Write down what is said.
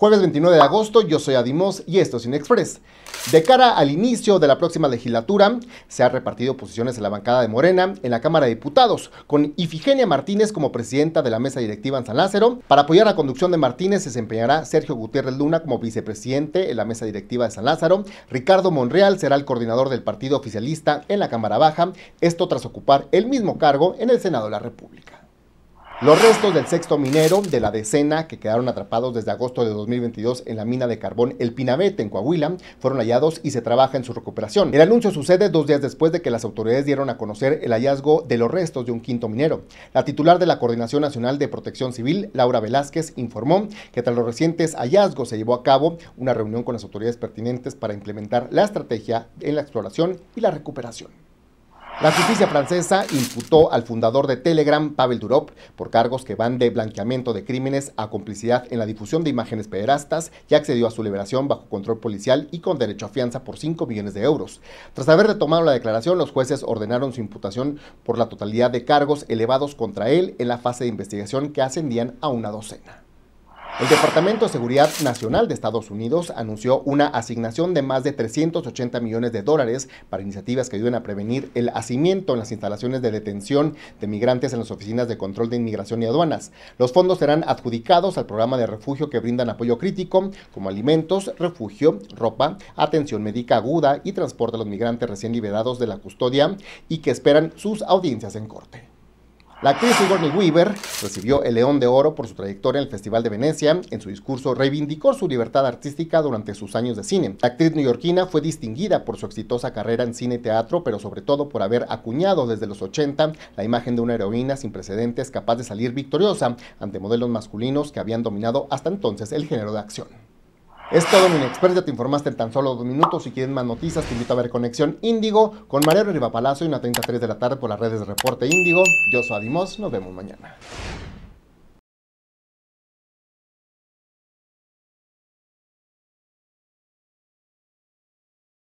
Jueves 29 de agosto, yo soy Adimos y esto es Inexpress. De cara al inicio de la próxima legislatura, se han repartido posiciones en la bancada de Morena en la Cámara de Diputados, con Ifigenia Martínez como presidenta de la mesa directiva en San Lázaro. Para apoyar la conducción de Martínez se desempeñará Sergio Gutiérrez Luna como vicepresidente en la mesa directiva de San Lázaro. Ricardo Monreal será el coordinador del partido oficialista en la Cámara Baja, esto tras ocupar el mismo cargo en el Senado de la República. Los restos del sexto minero de la decena que quedaron atrapados desde agosto de 2022 en la mina de carbón El Pinabete en Coahuila fueron hallados y se trabaja en su recuperación. El anuncio sucede dos días después de que las autoridades dieron a conocer el hallazgo de los restos de un quinto minero. La titular de la Coordinación Nacional de Protección Civil, Laura Velázquez, informó que tras los recientes hallazgos se llevó a cabo una reunión con las autoridades pertinentes para implementar la estrategia en la exploración y la recuperación. La justicia francesa imputó al fundador de Telegram, Pavel Durov, por cargos que van de blanqueamiento de crímenes a complicidad en la difusión de imágenes pederastas y accedió a su liberación bajo control policial y con derecho a fianza por 5 millones de euros. Tras haber retomado la declaración, los jueces ordenaron su imputación por la totalidad de cargos elevados contra él en la fase de investigación que ascendían a una docena. El Departamento de Seguridad Nacional de Estados Unidos anunció una asignación de más de 380 millones de dólares para iniciativas que ayuden a prevenir el hacimiento en las instalaciones de detención de migrantes en las oficinas de control de inmigración y aduanas. Los fondos serán adjudicados al programa de refugio que brindan apoyo crítico, como alimentos, refugio, ropa, atención médica aguda y transporte a los migrantes recién liberados de la custodia y que esperan sus audiencias en corte. La actriz Sigourney Weaver recibió el León de Oro por su trayectoria en el Festival de Venecia. En su discurso reivindicó su libertad artística durante sus años de cine. La actriz neoyorquina fue distinguida por su exitosa carrera en cine y teatro, pero sobre todo por haber acuñado desde los 80 la imagen de una heroína sin precedentes capaz de salir victoriosa ante modelos masculinos que habían dominado hasta entonces el género de acción. Es todo, Minexpress, ya te informaste en tan solo dos minutos. Si quieres más noticias, te invito a ver Conexión Índigo con Mariano y una 33 de la tarde por las redes de Reporte Índigo. Yo soy Adimos, nos vemos mañana.